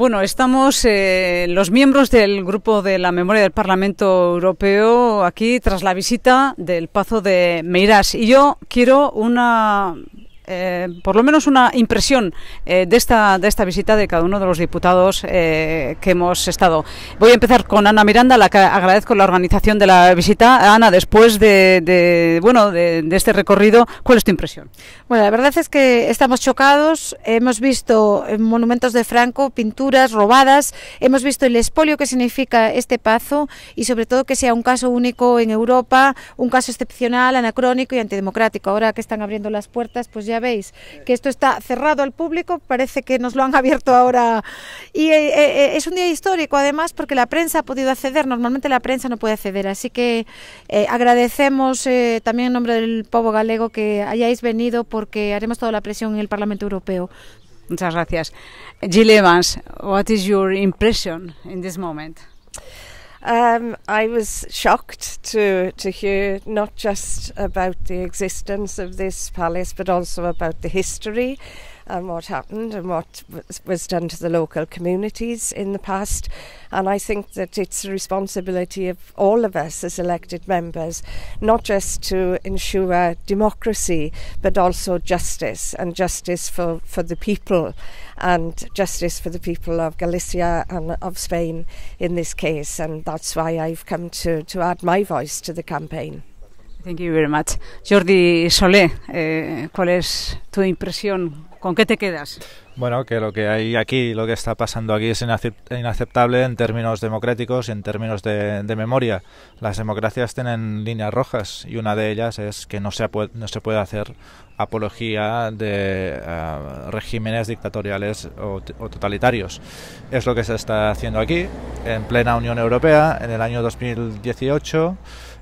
Bueno, estamos eh, los miembros del Grupo de la Memoria del Parlamento Europeo aquí tras la visita del Pazo de Meirás. Y yo quiero una eh, por lo menos una impresión eh, de, esta, de esta visita de cada uno de los diputados eh, que hemos estado. Voy a empezar con Ana Miranda, la que agradezco la organización de la visita. Ana, después de, bueno, de, este recorrido, ¿cuál es tu impresión? Bueno, la verdad es que estamos chocados. Hemos visto monumentos de Franco, pinturas robadas. Hemos visto el espolio que significa este pazo y sobre todo que sea un caso único en Europa, un caso excepcional, anacrónico y antidemocrático. Ahora que están abriendo las puertas, pues ya veis que esto está cerrado al público, parece que nos lo han abierto ahora. Y eh, eh, es un día histórico además porque la prensa ha podido acceder, normalmente la prensa no puede acceder, así que eh, agradecemos también en nombre del povo galego que hayáis venido porque haremos toda la presión en el Parlamento Europeo. Muchas gracias. Jill Evans, what is your impression in this moment? Um, I was shocked to to hear not just about the existence of this palace, but also about the history and what happened and what was done to the local communities in the past. And I think that it's the responsibility of all of us as elected members, not just to ensure democracy, but also justice and justice for, for the people and justice for the people of Galicia and of Spain in this case. And that's why I've come to, to add my voice to the campaign. Thank you very much. Jordi Solé, eh, ¿cuál es tu impresión ¿Con qué te quedas? Bueno, que lo que hay aquí, lo que está pasando aquí es inaceptable en términos democráticos y en términos de, memoria. Las democracias tienen líneas rojas y una de ellas es que no se, no se puede hacer apología de eh, regímenes dictatoriales o, totalitarios. Es lo que se está haciendo aquí, en plena Unión Europea, en el año 2018.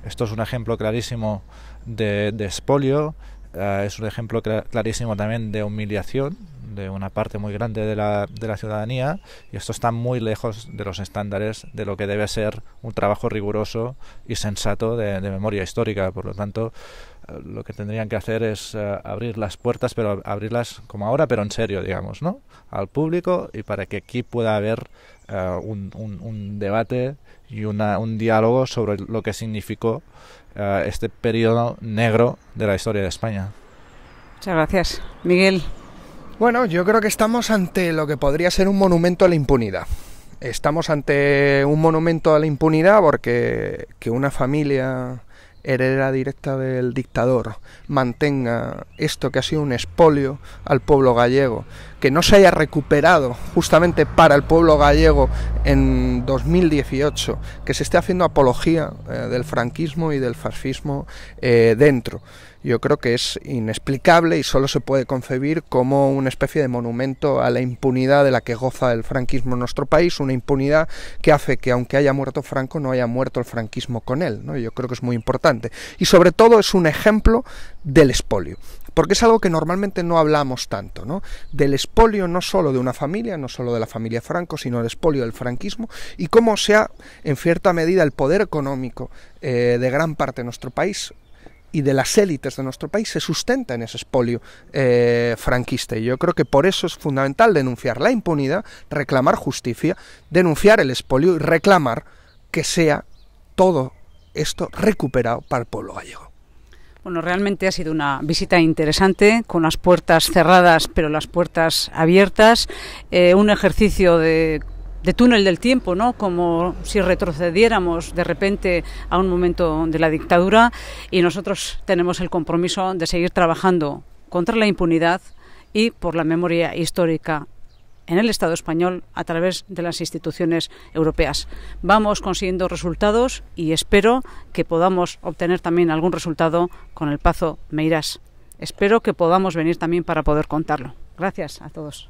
Esto es un ejemplo clarísimo de, de espolio Ah, es un ejemplo clarísimo también de humillación de una parte muy grande de la, de la, ciudadanía y esto está muy lejos de los estándares de lo que debe ser un trabajo riguroso y sensato de, memoria histórica. Por lo tanto, eh, lo que tendrían que hacer es eh, abrir las puertas, pero abrirlas como ahora, pero en serio, digamos, ¿no? Al público y para que aquí pueda haber eh, un, un, un, debate y una, un diálogo sobre lo que significó eh, este periodo negro de la historia de España. Muchas gracias. Miguel. Bueno, yo creo que estamos ante lo que podría ser un monumento a la impunidad. Estamos ante un monumento a la impunidad porque que una familia heredera directa del dictador mantenga esto que ha sido un espolio al pueblo gallego, que no se haya recuperado justamente para el pueblo gallego en 2018, que se esté haciendo apología eh, del franquismo y del fascismo eh, dentro. Yo creo que es inexplicable y solo se puede concebir como una especie de monumento a la impunidad de la que goza el franquismo en nuestro país, una impunidad que hace que aunque haya muerto Franco no haya muerto el franquismo con él. ¿no? Yo creo que es muy importante. Y sobre todo es un ejemplo del espolio porque es algo que normalmente no hablamos tanto, ¿no? Del espolio no solo de una familia, no solo de la familia Franco, sino del espolio del franquismo y cómo sea, en cierta medida, el poder económico eh, de gran parte de nuestro país y de las élites de nuestro país se sustenta en ese espolio eh, franquista. Y yo creo que por eso es fundamental denunciar la impunidad, reclamar justicia, denunciar el espolio y reclamar que sea todo esto recuperado para el pueblo gallego. Bueno, realmente ha sido una visita interesante, con las puertas cerradas pero las puertas abiertas, eh, un ejercicio de de túnel del tiempo, ¿no? Como si retrocediéramos de repente a un momento de la dictadura y nosotros tenemos el compromiso de seguir trabajando contra la impunidad y por la memoria histórica en el Estado español a través de las instituciones europeas. Vamos consiguiendo resultados y espero que podamos obtener también algún resultado con el Pazo Meirás. Espero que podamos venir también para poder contarlo. Gracias a todos.